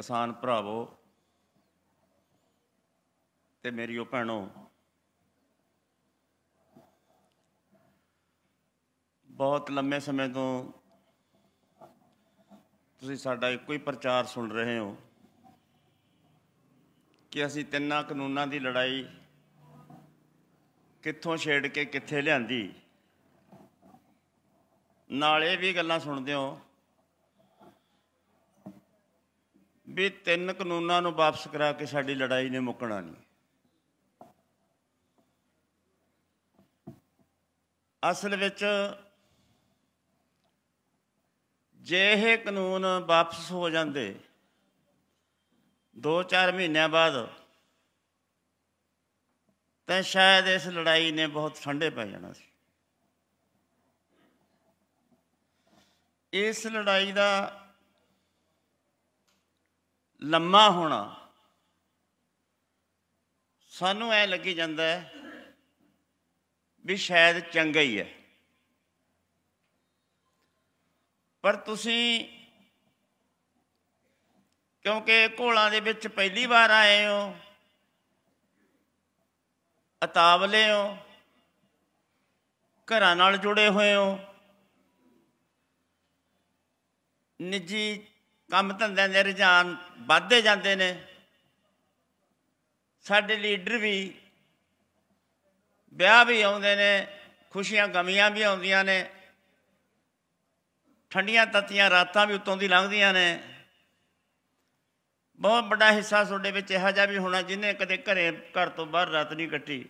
ਕਿਸਾਨ ਭਰਾਵੋ ਤੇ ਮੇਰੀਓ ਭੈਣੋ ਬਹੁਤ ਲੰਮੇ ਸਮੇਂ ਤੋਂ ਤੁਸੀਂ ਸਾਡਾ ਇੱਕੋ ਹੀ ਪ੍ਰਚਾਰ ਸੁਣ ਰਹੇ ਹੋ ਕਿ ਅਸੀਂ ਤਿੰਨਾਂ ਕਾਨੂੰਨਾਂ ਦੀ ਲੜਾਈ ਕਿੱਥੋਂ ਛੇੜ ਕੇ ਕਿੱਥੇ ਲਿਆਂਦੀ ਨਾਲੇ ਵੀ ਗੱਲਾਂ ਸੁਣਦੇ ਹੋ ਵੀ ਤਿੰਨ ਕਾਨੂੰਨਾਂ ਨੂੰ ਵਾਪਸ ਕਰਾ ਕੇ ਸਾਡੀ ਲੜਾਈ ਨੇ ਮੁੱਕਣਾ ਨਹੀਂ ਅਸਲ ਵਿੱਚ ਜੇ ਇਹ ਕਾਨੂੰਨ ਵਾਪਸ ਹੋ ਜਾਂਦੇ 2-4 ਮਹੀਨਿਆਂ ਬਾਅਦ ਤਾਂ ਸ਼ਾਇਦ ਇਸ ਲੜਾਈ ਨੇ ਬਹੁਤ ਠੰਡੇ ਪੈ ਜਾਣਾ ਸੀ ਇਸ ਲੜਾਈ ਦਾ ਲੰਮਾ ਹੋਣਾ ਸਾਨੂੰ ਐ ਲੱਗੀ ਜਾਂਦਾ ਹੈ ਵੀ ਸ਼ਾਇਦ ਚੰਗਾ ਹੀ ਹੈ ਪਰ ਤੁਸੀਂ ਕਿਉਂਕਿ ਘੋਲਾਂ ਦੇ ਵਿੱਚ ਪਹਿਲੀ ਵਾਰ ਆਏ ਹੋ ਅਤਾਵਲੇ ਹੋ ਘਰਾਂ ਨਾਲ ਜੁੜੇ ਹੋਏ ਹੋ ਨਿੱਜੀ ਕੰਮ ਧੰਦੇ ਦੇ ਰੁਝਾਨ ਵੱਧਦੇ ਜਾਂਦੇ ਨੇ ਸਾਡੇ ਲੀਡਰ ਵੀ ਵਿਆਹ ਵੀ ਆਉਂਦੇ ਨੇ ਖੁਸ਼ੀਆਂ ਗਮੀਆਂ ਵੀ ਆਉਂਦੀਆਂ ਨੇ ਠੰਡੀਆਂ ਤਤੀਆਂ ਰਾਤਾਂ ਵੀ ਉਤੋਂ ਦੀ ਲੰਘਦੀਆਂ ਨੇ ਬਹੁਤ ਵੱਡਾ ਹਿੱਸਾ ਤੁਹਾਡੇ ਵਿੱਚ ਇਹੋ ਜਿਹਾ ਵੀ ਹੋਣਾ ਜਿਨੇ ਕਦੇ ਘਰੇ ਘਰ ਤੋਂ ਬਾਹਰ ਰਾਤ ਨਹੀਂ ਕੱਟੀ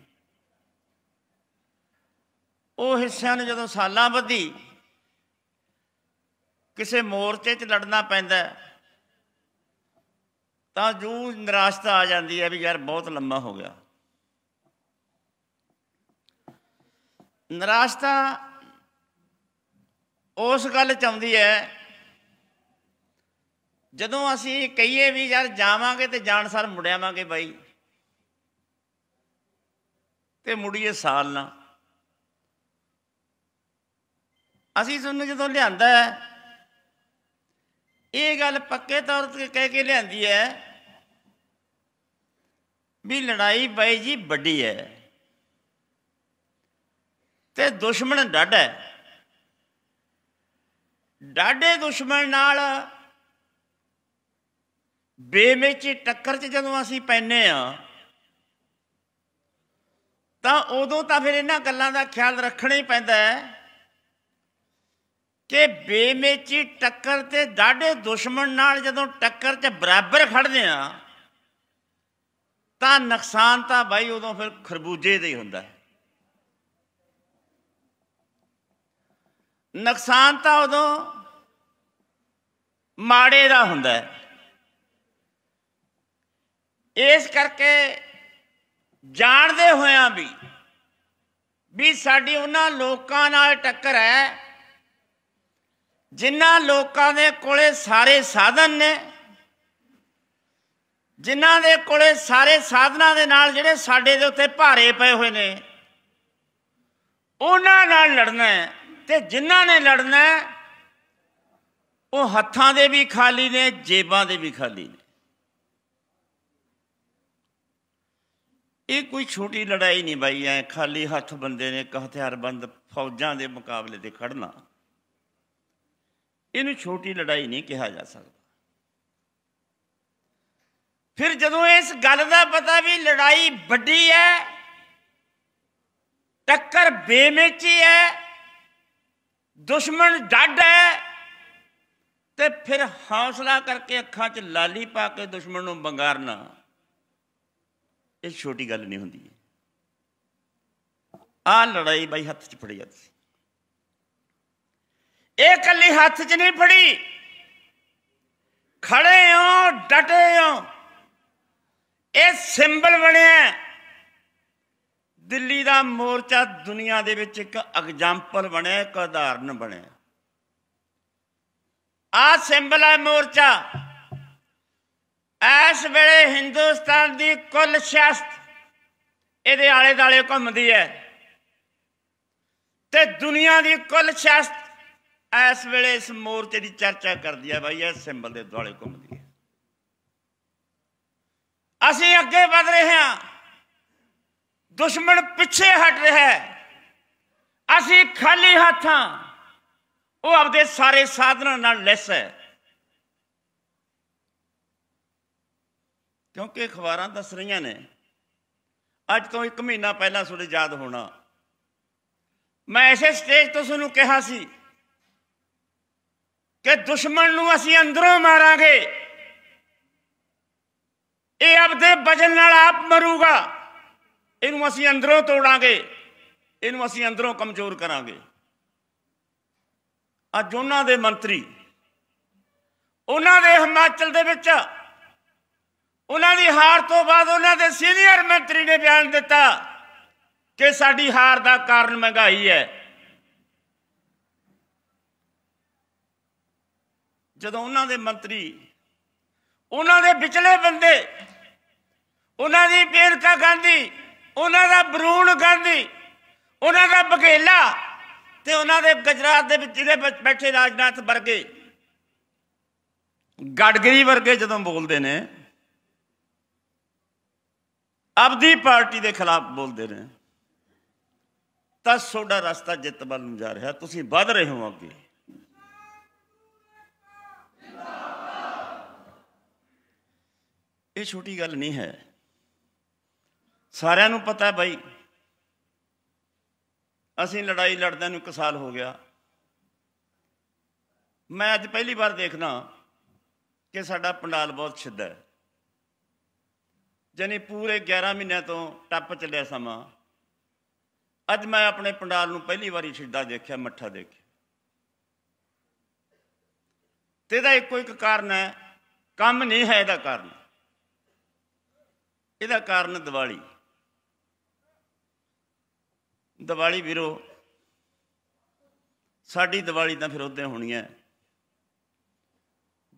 ਉਹ ਹਿੱਸਿਆਂ ਨੂੰ ਜਦੋਂ ਸਾਲਾਂ ਵਧੀ ਕਿਸੇ ਮੋਰਚੇ 'ਚ ਲੜਨਾ ਪੈਂਦਾ ਤਾਂ ਜੋ ਨਿਰਾਸ਼ਤਾ ਆ ਜਾਂਦੀ ਹੈ ਵੀ ਯਾਰ ਬਹੁਤ ਲੰਮਾ ਹੋ ਗਿਆ ਨਿਰਾਸ਼ਤਾ ਉਸ ਗੱਲ ਚ ਆਉਂਦੀ ਹੈ ਜਦੋਂ ਅਸੀਂ ਕਹੀਏ ਵੀ ਯਾਰ ਜਾਵਾਂਗੇ ਤੇ ਜਾਣ ਸਾਰ ਮੁੜਿਆਵਾਂਗੇ ਬਾਈ ਤੇ ਮੁੜੀਏ ਸਾਲ ਨਾ ਅਸੀਂ ਤੁਹਾਨੂੰ ਜਦੋਂ ਲਿਆਂਦਾ ਹੈ ਇਹ ਗੱਲ ਪੱਕੇ ਤੌਰ ਤੇ ਕਹਿ ਕੇ ਲਿਆਂਦੀ ਹੈ ਵੀ ਲੜਾਈ ਬਾਈ ਜੀ ਵੱਡੀ ਹੈ ਤੇ ਦੁਸ਼ਮਣ ਡਾਢਾ ਹੈ ਡਾਢੇ ਦੁਸ਼ਮਣ ਨਾਲ ਬੇਮੇਚੀ ਟੱਕਰ 'ਚ ਜਦੋਂ ਅਸੀਂ ਪੈਨੇ ਆ ਤਾਂ ਉਦੋਂ ਤਾਂ ਫਿਰ ਇਹਨਾਂ ਗੱਲਾਂ ਦਾ ਖਿਆਲ ਰੱਖਣਾ ਹੀ ਪੈਂਦਾ ਹੈ ਕਿ ਬੇਮੇਚੀ ਟੱਕਰ ਤੇ ਡਾਢੇ ਦੁਸ਼ਮਣ ਨਾਲ ਜਦੋਂ ਟੱਕਰ 'ਚ ਬਰਾਬਰ ਖੜਦੇ ਆ ਤਾਂ ਨੁਕਸਾਨ ਤਾਂ ਬਾਈ ਉਦੋਂ ਫਿਰ ਖਰਬੂਜੇ ਦਾ ਹੀ ਹੁੰਦਾ ਹੈ ਨੁਕਸਾਨ ਤਾਂ ਉਦੋਂ ਮਾੜੇ ਦਾ ਹੁੰਦਾ ਹੈ ਇਸ ਕਰਕੇ ਜਾਣਦੇ ਹੋਇਆਂ ਵੀ ਵੀ ਸਾਡੀ ਉਹਨਾਂ ਲੋਕਾਂ ਨਾਲ ਟੱਕਰ ਹੈ ਜਿਨ੍ਹਾਂ ਲੋਕਾਂ ਦੇ ਕੋਲੇ ਸਾਰੇ ਸਾਧਨ ਨੇ ਜਿਨ੍ਹਾਂ ਦੇ ਕੋਲੇ ਸਾਰੇ ਸਾਧਨਾਂ ਦੇ ਨਾਲ ਜਿਹੜੇ ਸਾਡੇ ਦੇ ਉੱਤੇ ਭਾਰੇ ਪਏ ਹੋਏ ਨੇ ਉਹਨਾਂ ਨਾਲ ਲੜਨਾ ਤੇ ਜਿਨ੍ਹਾਂ ਨੇ ਲੜਨਾ ਉਹ ਹੱਥਾਂ ਦੇ ਵੀ ਖਾਲੀ ਨੇ ਜੇਬਾਂ ਦੇ ਵੀ ਖਾਲੀ ਨੇ ਇਹ ਕੋਈ ਛੋਟੀ ਲੜਾਈ ਨਹੀਂ ਬਾਈ ਐ ਖਾਲੀ ਹੱਥ ਬੰਦੇ ਨੇ ਇੱਕ ਹਥਿਆਰਬੰਦ ਫੌਜਾਂ ਦੇ ਮੁਕਾਬਲੇ ਤੇ ਖੜਨਾ ਇਹਨੂੰ ਛੋਟੀ ਲੜਾਈ ਨਹੀਂ ਕਿਹਾ ਜਾ ਸਕਦਾ ਫਿਰ ਜਦੋਂ ਇਸ ਗੱਲ ਦਾ ਪਤਾ ਵੀ ਲੜਾਈ ਵੱਡੀ ਹੈ ਟੱਕਰ ਬੇਮੇਚੀ ਹੈ ਦੁਸ਼ਮਣ ਡੱਡ ਹੈ ਤੇ ਫਿਰ ਹੌਸਲਾ ਕਰਕੇ ਅੱਖਾਂ 'ਚ ਲਾਲੀ ਪਾ ਕੇ ਦੁਸ਼ਮਣ ਨੂੰ ਬੰਗਾਰਨਾ ਇਹ ਛੋਟੀ ਗੱਲ ਨਹੀਂ ਹੁੰਦੀ ਆ ਲੜਾਈ ਬਈ ਹੱਥ 'ਚ ਫੜੀ ਜਾਂਦੀ ਇਹ ਕੱਲੀ ਹੱਥ 'ਚ ਨਹੀਂ ਫੜੀ ਖੜੇ ਹੋ ਡਟੇ ਹੋ ਇਹ ਸਿੰਬਲ ਬਣਿਆ ਦਿੱਲੀ ਦਾ ਮੋਰਚਾ ਦੁਨੀਆ ਦੇ ਵਿੱਚ ਇੱਕ ਐਗਜ਼ਾਮਪਲ ਬਣਿਆ ਇੱਕ ਉਦਾਹਰਨ ਬਣਿਆ ਆ ਸਿੰਬਲ ਹੈ ਮੋਰਚਾ ਇਸ ਵੇਲੇ ਹਿੰਦੁਸਤਾਨ ਦੀ ਕੁੱਲ ਸ਼ਾਸਤ ਇਹਦੇ ਆਲੇ-ਦਾਲੇ ਘੁੰਮਦੀ ਹੈ ਤੇ ਦੁਨੀਆ ਦੀ ਕੁੱਲ ਸ਼ਾਸਤ ਇਸ ਵੇਲੇ ਇਸ ਮੋਰਚੇ ਦੀ ਚਰਚਾ ਕਰਦੀ ਆ ਬਾਈ ਇਹ ਸਿੰਬਲ ਦੇ ਦੁਆਲੇ ਘੁੰਮਦੀ ਹੈ ਅਸੀਂ ਅੱਗੇ ਵਧ ਰਹੇ ਹਾਂ ਦੁਸ਼ਮਣ ਪਿੱਛੇ ਹਟ ਰਿਹਾ ਹੈ ਅਸੀਂ ਖਾਲੀ ਹੱਥਾਂ ਉਹ ਆਪਦੇ ਸਾਰੇ ਸਾਧਨਾਂ ਨਾਲ ਲੈਸ ਹੈ ਕਿਉਂਕਿ ਖਬਰਾਂ ਦੱਸ ਰਹੀਆਂ ਨੇ ਅੱਜ ਤੋਂ 1 ਮਹੀਨਾ ਪਹਿਲਾਂ ਤੁਹਾਡੇ ਯਾਦ ਹੋਣਾ ਮੈਂ ਐਸੇ ਸਟੇਜ ਤੋਂ ਤੁਹਾਨੂੰ ਕਿਹਾ ਸੀ ਕਿ ਦੁਸ਼ਮਣ ਨੂੰ ਅਸੀਂ ਅੰਦਰੋਂ ਮਾਰਾਂਗੇ ਇਹ ਆਪਦੇ ਵਜਨ ਨਾਲ ਆਪ ਮਰੂਗਾ ਇਹਨੂੰ ਅਸੀਂ ਅੰਦਰੋਂ ਤੋੜਾਂਗੇ ਇਹਨੂੰ ਅਸੀਂ ਅੰਦਰੋਂ ਕਮਜ਼ੋਰ ਕਰਾਂਗੇ ਅੱਜ ਉਹਨਾਂ ਦੇ ਮੰਤਰੀ ਉਹਨਾਂ ਦੇ ਹਿਮਾਚਲ ਦੇ ਵਿੱਚ ਉਹਨਾਂ ਦੀ ਹਾਰ ਤੋਂ ਬਾਅਦ ਉਹਨਾਂ ਦੇ ਸੀਨੀਅਰ ਮੰਤਰੀ ਨੇ ਬਿਆਨ ਦਿੱਤਾ ਕਿ ਸਾਡੀ ਹਾਰ ਦਾ ਕਾਰਨ ਮਹਿੰਗਾਈ ਹੈ ਜਦੋਂ ਉਹਨਾਂ ਦੇ ਮੰਤਰੀ ਉਹਨਾਂ ਦੇ ਵਿਚਲੇ ਬੰਦੇ ਉਹਨਾਂ ਦੀ ਪੀਰਕਾ ਗਾਂਧੀ ਉਹਨਾਂ ਦਾ ਬਰੂਣ ਗਾਂਧੀ ਉਹਨਾਂ ਦਾ ਬਘੇਲਾ ਤੇ ਉਹਨਾਂ ਦੇ ਗੁਜਰਾਤ ਦੇ ਵਿੱਚ ਜਿਹੜੇ ਬੈਠੇ ਰਾਜਨਾਥ ਵਰਗੇ ਗੜਗਰੀ ਵਰਗੇ ਜਦੋਂ ਬੋਲਦੇ ਨੇ ਆਪਦੀ ਪਾਰਟੀ ਦੇ ਖਿਲਾਫ ਬੋਲਦੇ ਨੇ ਤਾਂ ਤੁਹਾਡਾ ਰਸਤਾ ਜਿੱਤ ਵੱਲ ਨੂੰ ਜਾ ਰਿਹਾ ਤੁਸੀਂ ਵੱਧ ਰਹੇ ਹੋ ਅੱਗੇ ਇਹ ਛੋਟੀ ਗੱਲ ਨਹੀਂ ਹੈ ਸਾਰਿਆਂ ਨੂੰ ਪਤਾ ਬਾਈ ਅਸੀਂ ਲੜਾਈ ਲੜਦਿਆਂ ਨੂੰ 1 ਸਾਲ ਹੋ ਗਿਆ ਮੈਂ ਅੱਜ ਪਹਿਲੀ ਵਾਰ ਦੇਖਣਾ ਕਿ ਸਾਡਾ ਪੰਡਾਲ ਬਹੁਤ ਛਿੱਦਾ ਹੈ ਜਾਨੀ ਪੂਰੇ 11 ਮਹੀਨਿਆਂ ਤੋਂ ਟੱਪ ਚੱਲਿਆ ਸਮਾਂ ਅੱਜ ਮੈਂ ਆਪਣੇ ਪੰਡਾਲ ਨੂੰ ਪਹਿਲੀ ਵਾਰੀ ਛਿੱਦਾ ਦੇਖਿਆ ਮੱਠਾ ਦੇਖਿਆ ਤੇ ਦਾ ਇੱਕੋ ਇੱਕ ਕਾਰਨ ਹੈ ਕੰਮ ਨਹੀਂ ਹੈ ਇਹਦਾ ਕਾਰਨ ਇਹਦਾ ਕਾਰਨ ਦੀਵਾਲੀ ਦੀਵਾਲੀ ਵੀਰੋ ਸਾਡੀ ਦੀਵਾਲੀ ਤਾਂ ਫਿਰ ਉਦੋਂ ਹੋਣੀ ਹੈ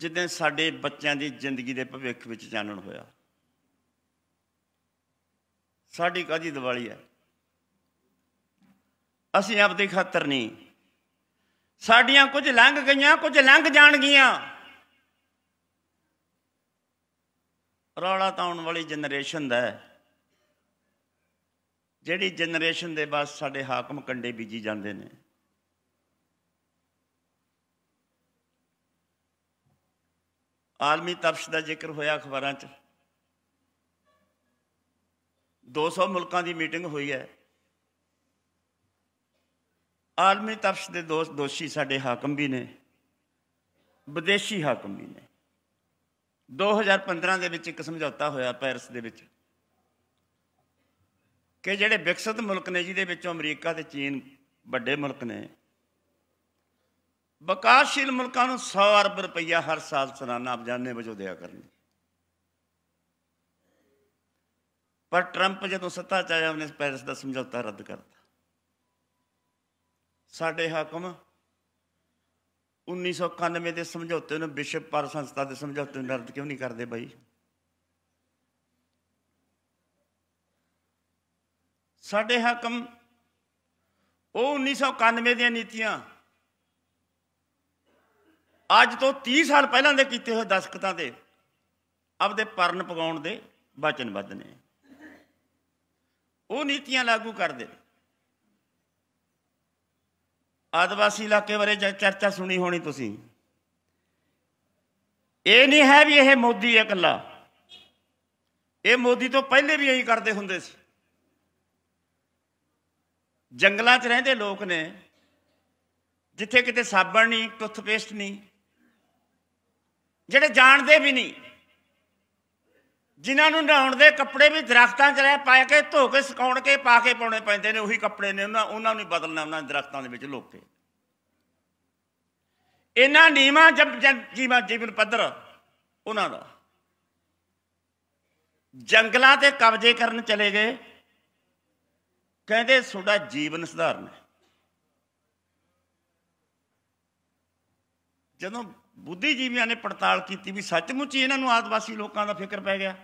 ਜਿੱਦਾਂ ਸਾਡੇ ਬੱਚਿਆਂ ਦੀ ਜ਼ਿੰਦਗੀ ਦੇ ਭਵਿੱਖ ਵਿੱਚ ਜਾਣਨ ਹੋਇਆ ਸਾਡੀ ਕਾਦੀ ਦੀਵਾਲੀ ਹੈ ਅਸੀਂ ਆਪਦੇ ਖਾਤਰ ਨਹੀਂ ਸਾਡੀਆਂ ਕੁਝ ਲੰਘ ਗਈਆਂ ਕੁਝ ਲੰਘ ਜਾਣਗੀਆਂ ਰੌਲਾ ਤਾਂ ਆਉਣ ਵਾਲੀ ਜਨਰੇਸ਼ਨ ਦਾ ਹੈ ਜਿਹੜੀ ਜਨਰੇਸ਼ਨ ਦੇ ਬਾਅਦ ਸਾਡੇ ਹਾਕਮ ਕੰਡੇ ਬੀਜੀ ਜਾਂਦੇ ਨੇ ਆਲਮੀ ਤਪਸ਼ ਦਾ ਜ਼ਿਕਰ ਹੋਇਆ ਅਖਬਾਰਾਂ 'ਚ 200 ਮੁਲਕਾਂ ਦੀ ਮੀਟਿੰਗ ਹੋਈ ਹੈ ਆਲਮੀ ਤਪਸ਼ ਦੇ ਦੋਸ਼ ਦੋਸ਼ੀ ਸਾਡੇ ਹਾਕਮ ਵੀ ਨੇ ਵਿਦੇਸ਼ੀ ਹਾਕਮ ਵੀ ਨੇ 2015 ਦੇ ਵਿੱਚ ਇੱਕ ਸਮਝੌਤਾ ਹੋਇਆ ਪੈਰਿਸ ਦੇ ਵਿੱਚ ਕਿ ਜਿਹੜੇ ਵਿਕਸਿਤ ਮੁਲਕ ਨੇ ਜਿਹਦੇ ਵਿੱਚੋਂ ਅਮਰੀਕਾ ਤੇ ਚੀਨ ਵੱਡੇ ਮੁਲਕ ਨੇ ਵਿਕਾਸਸ਼ੀਲ ਮੁਲਕਾਂ ਨੂੰ 100 ਅਰਬ ਰੁਪਈਆ ਹਰ ਸਾਲ ਸਾਲਾਨਾ ਅਬਜਾਨੇ ਵਜੋਂ ਦਿਆ ਕਰਨ ਪਰ ਟਰੰਪ ਜਦੋਂ ਸੱਤਾ 'ਚ ਆਇਆ ਉਹਨੇ ਪੈਰਿਸ ਦਾ ਸਮਝੌਤਾ ਰੱਦ ਕਰਤਾ ਸਾਡੇ ਹਾਕਮ 1991 ਦੇ ਸਮਝੌਤੇ ਨੂੰ ਵਿਸ਼ਵ ਪਰ ਸੰਸਥਾ ਦੇ ਸਮਝੌਤੇ ਨੂੰ ਰੱਦ ਕਿਉਂ ਨਹੀਂ ਕਰਦੇ ਬਾਈ ਸਾਡੇ ਹਾਕਮ ਉਹ 1991 ਦੀਆਂ ਨੀਤੀਆਂ ਅੱਜ ਤੋਂ 30 ਸਾਲ ਪਹਿਲਾਂ ਦੇ ਕੀਤੇ ਹੋਏ ਦਸਕਤਾਂ ਤੇ ਆਪਦੇ ਪਰਨ ਪਗਾਉਣ ਦੇ ਵਚਨਬੱਧ ਨੇ ਉਹ ਨੀਤੀਆਂ ਲਾਗੂ ਕਰਦੇ ਆਦਿਵਾਸੀ ਇਲਾਕੇ ਬਾਰੇ ਚਰਚਾ ਸੁਣੀ ਹੋਣੀ ਤੁਸੀਂ ਇਹ ਨਹੀਂ ਹੈ ਵੀ ਇਹ ਮੋਦੀ ਇਕੱਲਾ ਇਹ ਮੋਦੀ ਤੋਂ ਪਹਿਲੇ ਵੀ ਇਹੀ ਕਰਦੇ ਹੁੰਦੇ ਸੀ ਜੰਗਲਾਂ 'ਚ ਰਹਿੰਦੇ ਲੋਕ ਨੇ ਜਿੱਥੇ ਕਿਤੇ ਸਾਬਣ ਨਹੀਂ ਟੁੱਥਪੇਸਟ ਨਹੀਂ ਜਿਹੜੇ ਜਾਣਦੇ ਵੀ ਨਹੀਂ ਜਿਨ੍ਹਾਂ ਨੂੰ ਨਹਾਉਣ ਦੇ ਕੱਪੜੇ ਵੀ ਦਰਖਤਾਂ 'ਚ ਰਹਿ ਪਾ ਕੇ ਧੋ ਕੇ ਸੁਕਾਉਣ ਕੇ ਪਾ ਕੇ ਪਾਉਣੇ ਪੈਂਦੇ ਨੇ ਉਹੀ ਕੱਪੜੇ ਨੇ ਉਹਨਾਂ ਉਹਨਾਂ ਨੂੰ ਬਦਲਣਾ ਉਹਨਾਂ ਦਰਖਤਾਂ ਦੇ ਵਿੱਚ ਲੋਕ ਕੇ ਇਹਨਾਂ ਨੀਵਾਂ ਜੀਵਾਂ ਜੀਵਨ ਪੱਧਰ ਉਹਨਾਂ ਦਾ ਜੰਗਲਾਂ ਤੇ ਕਬਜ਼ੇ ਕਰਨ ਚਲੇ ਗਏ ਕਹਿੰਦੇ ਤੁਹਾਡਾ ਜੀਵਨ ਹੈ ਜਦੋਂ ਬੁੱਧੀਜੀਵੀਆਂ ਨੇ ਪੜਤਾਲ ਕੀਤੀ ਵੀ ਸੱਚਮੁੱਚ ਇਹਨਾਂ ਨੂੰ ਆਦਿਵਾਸੀ ਲੋਕਾਂ ਦਾ ਫਿਕਰ ਪੈ ਗਿਆ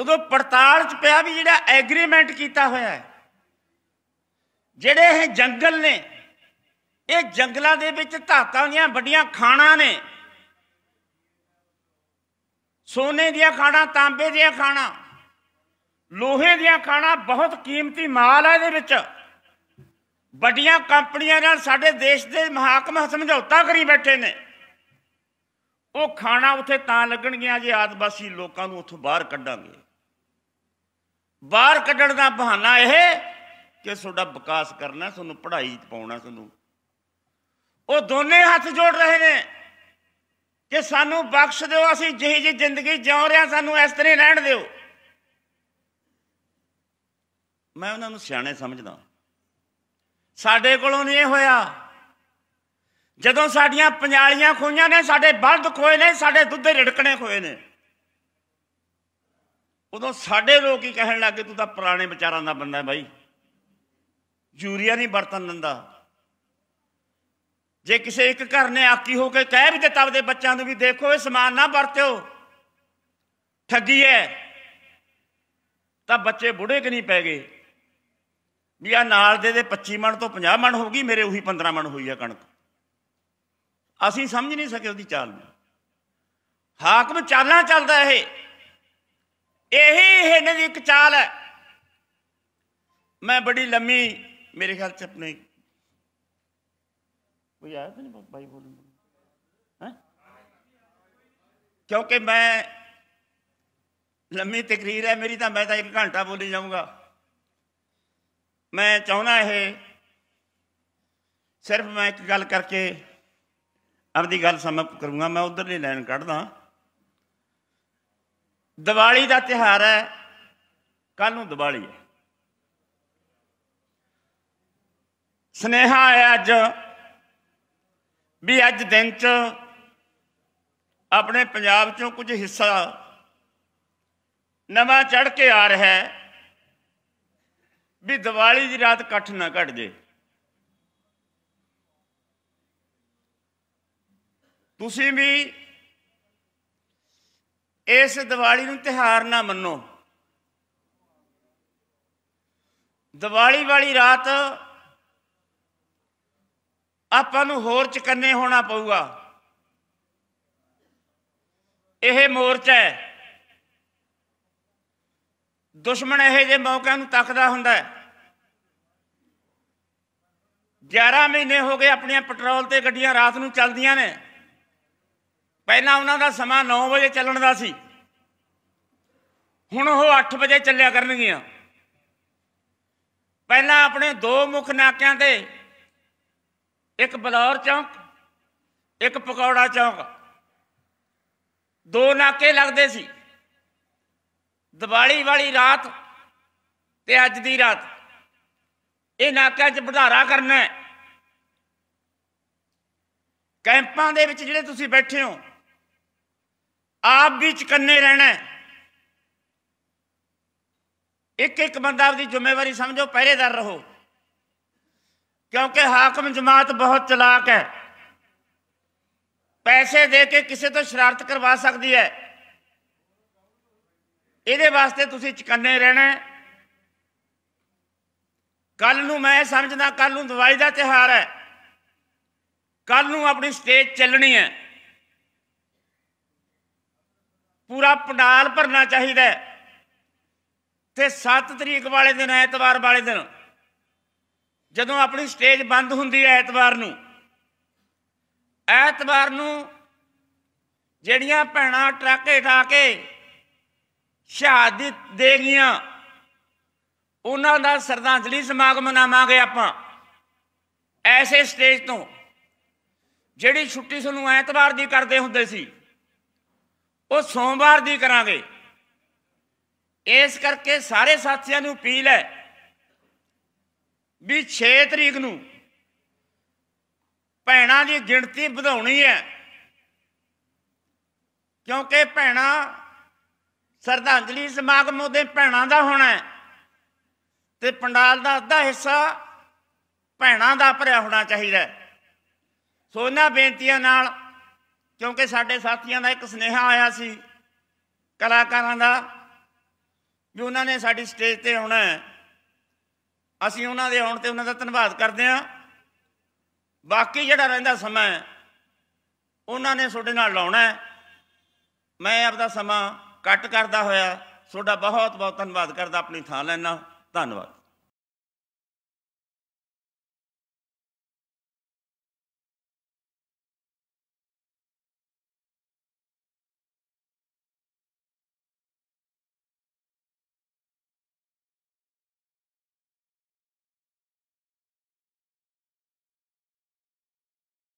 ਉਦੋਂ ਪੜਤਾਲ 'ਚ ਪਿਆ ਵੀ ਜਿਹੜਾ ਐਗਰੀਮੈਂਟ ਕੀਤਾ ਹੋਇਆ ਹੈ ਜਿਹੜੇ ਇਹ ਜੰਗਲ ਨੇ ਇਹ ਜੰਗਲਾਂ ਦੇ ਵਿੱਚ ਧਾਤਾਂ ਦੀਆਂ ਵੱਡੀਆਂ ਖਾਣਾਂ ਨੇ ਸੋਨੇ ਦੀਆਂ ਖਾਣਾਂ ਤਾਂਬੇ ਦੀਆਂ ਖਾਣਾਂ ਲੋਹੇ ਦੀਆਂ ਖਾਣਾਂ ਬਹੁਤ ਕੀਮਤੀ ਮਾਲ ਹੈ ਇਹਦੇ ਵਿੱਚ ਵੱਡੀਆਂ ਕੰਪਨੀਆਂ ਨਾਲ ਸਾਡੇ ਦੇਸ਼ ਦੇ ਮਹਾਕਮ ਸਮਝੌਤਾ ਕਰੀ ਬੈਠੇ ਨੇ ਉਹ ਖਾਣਾ ਉੱਥੇ ਤਾਂ ਲੱਗਣਗੀਆਂ ਜੇ ਆਦਿਵਾਸੀ ਲੋਕਾਂ ਨੂੰ ਉੱਥੋਂ ਬਾਹਰ ਕੱਢਾਂਗੇ ਬਾਹਰ ਕੱਢਣ ਦਾ ਬਹਾਨਾ ਇਹ ਕਿ ਤੁਹਾਡਾ ਵਿਕਾਸ ਕਰਨਾ ਤੁਹਾਨੂੰ ਪੜ੍ਹਾਈ ਪਾਉਣਾ ਤੁਹਾਨੂੰ ਉਹ ਦੋਨੇ ਹੱਥ ਜੋੜ ਰਹੇ ਨੇ ਕਿ ਸਾਨੂੰ ਬਖਸ਼ ਦਿਓ ਅਸੀਂ ਜਿਹੀ ਜੀ ਜ਼ਿੰਦਗੀ ਜਿਉ ਰਿਆਂ ਸਾਨੂੰ ਇਸ ਤਰ੍ਹਾਂ ਰਹਿਣ ਦਿਓ ਮੈਂ ਉਹਨਾਂ ਨੂੰ ਸਿਆਣੇ ਸਮਝਦਾ ਸਾਡੇ ਕੋਲੋਂ ਨਹੀਂ ਇਹ ਹੋਇਆ ਜਦੋਂ ਸਾਡੀਆਂ ਪੰਜਾਲੀਆਂ ਖੋਈਆਂ ਨੇ ਸਾਡੇ ਬਲਦ ਖੋਏ ਨੇ ਸਾਡੇ ਦੁੱਧੇ ਰੜਕਣੇ ਖੋਏ ਨੇ ਉਦੋਂ ਸਾਡੇ ਲੋਕ ਹੀ ਕਹਿਣ ਲੱਗੇ ਤੂੰ ਤਾਂ ਪੁਰਾਣੇ ਵਿਚਾਰਾਂ ਦਾ ਬੰਦਾ ਹੈ ਬਾਈ ਯੂਰੀਆ ਨਹੀਂ ਵਰਤਨ ਦਿੰਦਾ ਜੇ ਕਿਸੇ ਇੱਕ ਘਰ ਨੇ ਆਕੀ ਹੋ ਕੇ ਕਹਿ ਵੀ ਦਿੱਤਾ ਆਪਦੇ ਬੱਚਿਆਂ ਨੂੰ ਵੀ ਦੇਖੋ ਇਹ ਸਮਾਨ ਨਾ ਵਰਤਿਓ ਠੱਗੀ ਐ ਤਾਂ ਬੱਚੇ ਬੁੜੇ ਕਿ ਨਹੀਂ ਪੈ ਗਏ ਵੀ ਆ ਨਾਲ ਦੇ ਦੇ 25 ਮਣ ਤੋਂ 50 ਮਣ ਹੋ ਗਈ ਮੇਰੇ ਉਹੀ 15 ਮਣ ਹੋਈ ਆ ਕਣਕ ਅਸੀਂ ਸਮਝ ਨਹੀਂ ਸਕੇ ਉਹਦੀ ਚਾਲ ਨੂੰ ਹਾਕਮ ਚਾਲਾਂ ਚੱਲਦਾ ਇਹ ਇਹੀ ਹਿੰਨ ਦੀ ਇੱਕ ਚਾਲ ਹੈ ਮੈਂ ਬੜੀ ਲੰਮੀ ਮੇਰੇ ਖਿਆਲ ਚ ਆਪਣੇ ਕੋਈ ਆਇਆ ਤਾਂ ਨਹੀਂ ਬਾਈ ਬੋਲਣ ਹੈ ਕਿਉਂਕਿ ਮੈਂ ਲੰਮੀ ਤਕਰੀਰ ਹੈ ਮੇਰੀ ਤਾਂ ਮੈਂ ਤਾਂ 1 ਘੰਟਾ ਬੋਲੀ ਜਾਊਂਗਾ ਮੈਂ ਚਾਹੁੰਦਾ ਇਹ ਸਿਰਫ ਮੈਂ ਇੱਕ ਗੱਲ ਕਰਕੇ ਆਪਣੀ ਗੱਲ ਸਮਾਪਤ ਕਰੂੰਗਾ ਮੈਂ ਉਧਰ ਨਹੀਂ ਲਾਈਨ ਕੱਢਦਾ ਦੀਵਾਲੀ ਦਾ ਤਿਹਾਰ ਹੈ ਕੱਲ ਨੂੰ ਦੀਵਾਲੀ ਹੈ ਸਨੇਹਾ ਆਇਆ ਅੱਜ ਵੀ ਅੱਜ ਦਿਨ 'ਚ ਆਪਣੇ ਪੰਜਾਬ 'ਚੋਂ ਕੁਝ ਹਿੱਸਾ ਨਵਾਂ ਚੜ ਕੇ ਆ ਰਿਹਾ ਹੈ ਵੀ ਦੀਵਾਲੀ ਦੀ ਰਾਤ ਕੱਠ ਨਾ ਘਟ ਜੇ ਤੁਸੀਂ ਵੀ ਇਸ ਦੀਵਾਲੀ ਨੂੰ ਤਿਹਾਰ ਨਾ ਮੰਨੋ ਦੀਵਾਲੀ ਵਾਲੀ ਰਾਤ ਆਪਾਂ ਨੂੰ ਹੋਰ ਚਕੰਨੇ ਹੋਣਾ ਪਊਗਾ ਇਹ ਮੋਰਚਾ ਹੈ ਦੁਸ਼ਮਣ ਇਹ ਜੇ ਮੌਕਿਆਂ ਨੂੰ ਤੱਕਦਾ ਹੁੰਦਾ ਹੈ 11 ਮਹੀਨੇ ਹੋ ਗਏ ਆਪਣੀਆਂ ਪੈਟਰੋਲ ਤੇ ਗੱਡੀਆਂ ਰਾਤ ਨੂੰ ਚੱਲਦੀਆਂ ਨੇ ਪਹਿਲਾਂ ਉਹਨਾਂ ਦਾ ਸਮਾਂ 9 ਵਜੇ ਚੱਲਣ ਦਾ ਸੀ ਹੁਣ ਉਹ 8 ਵਜੇ ਚੱਲਿਆ ਕਰਨਗੀਆਂ ਪਹਿਲਾਂ ਆਪਣੇ ਦੋ ਮੁੱਖ ਨਾਕਿਆਂ ਤੇ ਇੱਕ ਬਲੌਰ ਚੌਂਕ ਇੱਕ ਪਕੌੜਾ ਚੌਂਕ ਦੋ ਨਾਕੇ ਲੱਗਦੇ ਸੀ ਦੀਵਾਲੀ ਵਾਲੀ ਰਾਤ ਤੇ ਅੱਜ ਦੀ ਰਾਤ ਇਹ ਨਾਕਿਆਂ 'ਚ ਵਧਾਰਾ ਕਰਨਾ ਹੈ ਕੈਂਪਾਂ ਦੇ ਵਿੱਚ ਜਿਹੜੇ ਤੁਸੀਂ ਬੈਠੇ ਹੋ ਆਪ ਵੀ ਚਕੰਨੇ ਰਹਿਣਾ ਇੱਕ ਇੱਕ ਬੰਦਾ ਆਪਦੀ ਜ਼ਿੰਮੇਵਾਰੀ ਸਮਝੋ ਪਹਿਰੇਦਾਰ ਰਹੋ ਕਿਉਂਕਿ ਹਾਕਮ ਜਮਾਤ ਬਹੁਤ ਚਲਾਕ ਹੈ ਪੈਸੇ ਦੇ ਕੇ ਕਿਸੇ ਤੋਂ ਸ਼ਰਾਰਤ ਕਰਵਾ ਸਕਦੀ ਹੈ ਇਹਦੇ ਵਾਸਤੇ ਤੁਸੀਂ ਚਕੰਨੇ ਰਹਿਣਾ ਕੱਲ ਨੂੰ ਮੈਂ ਸਮਝਦਾ ਕੱਲ ਨੂੰ ਦਵਾਈ ਦਾ ਤਿਹਾਰ ਹੈ ਕੱਲ ਨੂੰ ਆਪਣੀ ਸਟੇਜ ਚੱਲਣੀ ਹੈ ਪੂਰਾ ਪੰਡਾਲ ਭਰਨਾ ਚਾਹੀਦਾ ਤੇ 7 ਤਰੀਕ ਵਾਲੇ ਦਿਨ ਐਤਵਾਰ ਵਾਲੇ ਦਿਨ ਜਦੋਂ ਆਪਣੀ ਸਟੇਜ ਬੰਦ ਹੁੰਦੀ ਹੈ ਐਤਵਾਰ ਨੂੰ ਐਤਵਾਰ ਨੂੰ ਜਿਹੜੀਆਂ ਭੈਣਾਂ ਟਰੱਕੇ ਠਾ ਕੇ ਸ਼ਹਾਦਤ ਦੇ ਗਈਆਂ ਉਹਨਾਂ ਦਾ ਸਰਦਾਂਜਲੀ ਸਮਾਗਮ ਮਨਾਵਾਂਗੇ ਆਪਾਂ ਐਸੇ ਸਟੇਜ ਤੋਂ ਜਿਹੜੀ ਛੁੱਟੀ ਸਾਨੂੰ ਐਤਵਾਰ ਦੀ ਕਰਦੇ ਹੁੰਦੇ ਸੀ ਉਹ ਸੋਮਵਾਰ ਦੀ ਕਰਾਂਗੇ ਇਸ ਕਰਕੇ ਸਾਰੇ ਸਾਥੀਆਂ ਨੂੰ ਅਪੀਲ ਹੈ ਵੀ 6 ਤਰੀਕ ਨੂੰ ਭੈਣਾਂ ਦੀ ਗਿਣਤੀ ਵਧਾਉਣੀ ਹੈ ਕਿਉਂਕਿ ਭੈਣਾਂ ਸਰਧਾਂਜਲੀ ਸਮਾਗਮ ਉਹਦੇ ਭੈਣਾਂ ਦਾ ਹੋਣਾ ਹੈ ਤੇ ਪੰਡਾਲ ਦਾ ਅੱਧਾ ਹਿੱਸਾ ਭੈਣਾਂ ਦਾ ਭਰਿਆ ਹੋਣਾ ਚਾਹੀਦਾ ਸੋ ਇਹਨਾਂ ਬੇਨਤੀਆਂ ਨਾਲ ਕਿਉਂਕਿ ਸਾਡੇ ਸਾਥੀਆਂ ਦਾ ਇੱਕ ਸਨੇਹਾ ਆਇਆ ਸੀ ਕਲਾਕਾਰਾਂ ਦਾ ਵੀ ਉਹਨਾਂ ਨੇ ਸਾਡੀ ਸਟੇਜ ਤੇ ਆਉਣਾ ਹੈ ਅਸੀਂ ਉਹਨਾਂ ਦੇ ਆਉਣ ਤੇ ਉਹਨਾਂ ਦਾ ਧੰਨਵਾਦ ਕਰਦੇ ਹਾਂ ਬਾਕੀ ਜਿਹੜਾ ਰਹਿੰਦਾ ਸਮਾਂ ਉਹਨਾਂ ਨੇ ਤੁਹਾਡੇ ਨਾਲ ਲਾਉਣਾ ਹੈ ਮੈਂ ਆਪਦਾ ਸਮਾਂ ਕੱਟ ਕਰਦਾ ਹੋਇਆ ਤੁਹਾਡਾ ਬਹੁਤ ਬਹੁਤ ਧੰਨਵਾਦ ਕਰਦਾ ਆਪਣੀ ਥਾਂ ਲੈਣਾ ਧੰਨਵਾਦ